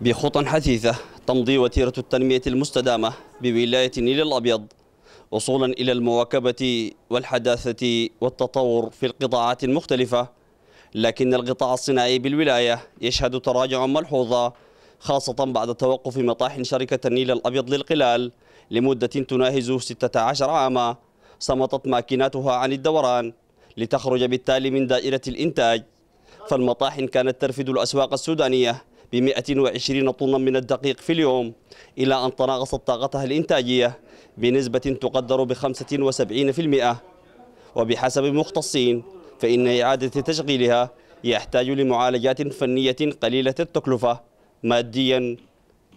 بخطى حثيثة تمضي وتيرة التنمية المستدامة بولاية النيل الأبيض وصولا إلى المواكبة والحداثة والتطور في القطاعات المختلفة لكن القطاع الصناعي بالولاية يشهد تراجعا ملحوظا خاصة بعد توقف مطاحن شركة النيل الأبيض للقلال لمدة تناهز 16 عاما صمتت ماكيناتها عن الدوران لتخرج بالتالي من دائرة الإنتاج فالمطاحن كانت ترفد الأسواق السودانية ب 120 طنا من الدقيق في اليوم إلى أن تناقصت طاقتها الإنتاجية بنسبة تقدر ب 75% وبحسب المختصين فإن إعادة تشغيلها يحتاج لمعالجات فنية قليلة التكلفة ماديا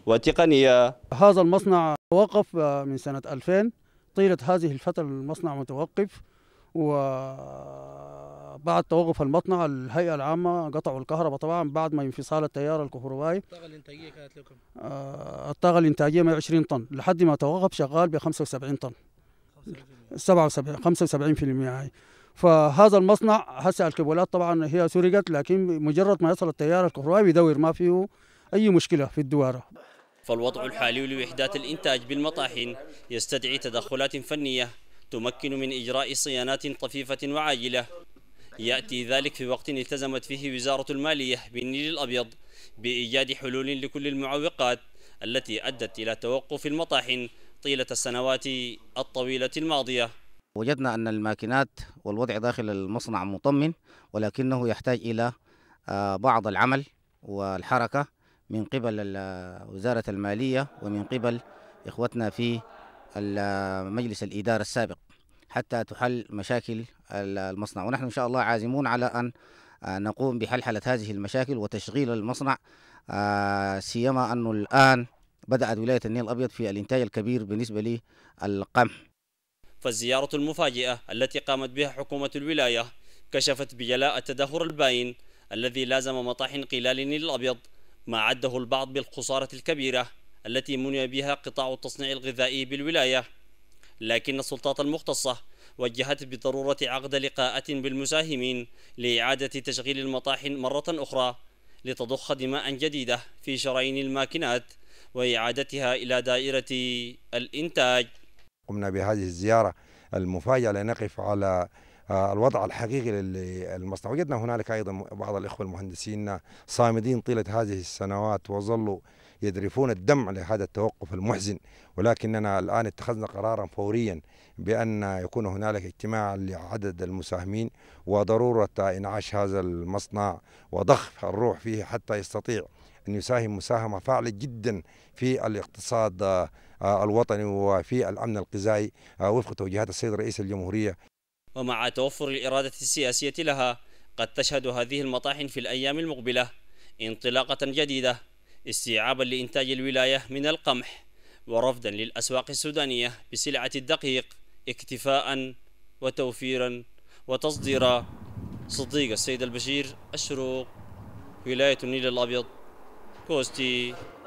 وتقنيا هذا المصنع وقف من سنة 2000 طيلة هذه الفترة المصنع متوقف وبعد توقف المصنع الهيئة العامة قطعوا الكهرباء طبعا بعد ما انفصال التيار الكهربائي الطاقة الإنتاجية كانت لكم؟ آه، الطاقة الإنتاجية 120 طن لحد ما توقف شغال ب 75 طن 77 75% هاي فهذا المصنع هسه الكابولات طبعا هي سرقت لكن مجرد ما يصل التيار الكهربائي بيدور ما فيه أي مشكلة في الدوارة فالوضع الحالي لوحدات الإنتاج بالمطاحن يستدعي تدخلات فنية تمكن من إجراء صيانات طفيفة وعاجلة يأتي ذلك في وقت التزمت فيه وزارة المالية بالنيل الأبيض بإيجاد حلول لكل المعوقات التي أدت إلى توقف المطاحن طيلة السنوات الطويلة الماضية وجدنا أن الماكينات والوضع داخل المصنع مطمن ولكنه يحتاج إلى آه، بعض العمل والحركة من قبل وزارة المالية ومن قبل إخوتنا في مجلس الإدارة السابق حتى تحل مشاكل المصنع ونحن إن شاء الله عازمون على أن آه، نقوم بحلحلة هذه المشاكل وتشغيل المصنع آه، سيما أنه الآن بدأت ولاية النيل الأبيض في الإنتاج الكبير بالنسبة للقمح فالزيارة المفاجئة التي قامت بها حكومة الولاية كشفت بجلاء التدهور الباين الذي لازم مطاحن قلال النيل الأبيض ما عده البعض بالخسارة الكبيرة التي مني بها قطاع التصنيع الغذائي بالولاية لكن السلطات المختصة وجهت بضرورة عقد لقاءات بالمساهمين لإعادة تشغيل المطاحن مرة أخرى لتضخ دماء جديدة في شرايين الماكينات وإعادتها إلى دائرة الإنتاج قمنا بهذه الزيارة المفاجئة لنقف على آه، الوضع الحقيقي للمصنع وجدنا هنالك أيضا بعض الإخوة المهندسين صامدين طيلة هذه السنوات وظلوا يذرفون الدمع لهذا التوقف المحزن ولكننا الآن اتخذنا قرارا فوريا بأن يكون هنالك اجتماع لعدد المساهمين وضرورة إنعاش هذا المصنع وضخ الروح فيه حتى يستطيع أن يساهم مساهمة فاعلة جدا في الاقتصاد آه، الوطني وفي الأمن الغذائي آه، وفق توجيهات السيد رئيس الجمهورية ومع توفر الإرادة السياسية لها قد تشهد هذه المطاحن في الأيام المقبلة انطلاقة جديدة استيعابا لإنتاج الولاية من القمح ورفضا للأسواق السودانية بسلعة الدقيق اكتفاء وتوفيرا وتصديرا صديق السيد البشير الشروق ولاية النيل الأبيض كوستي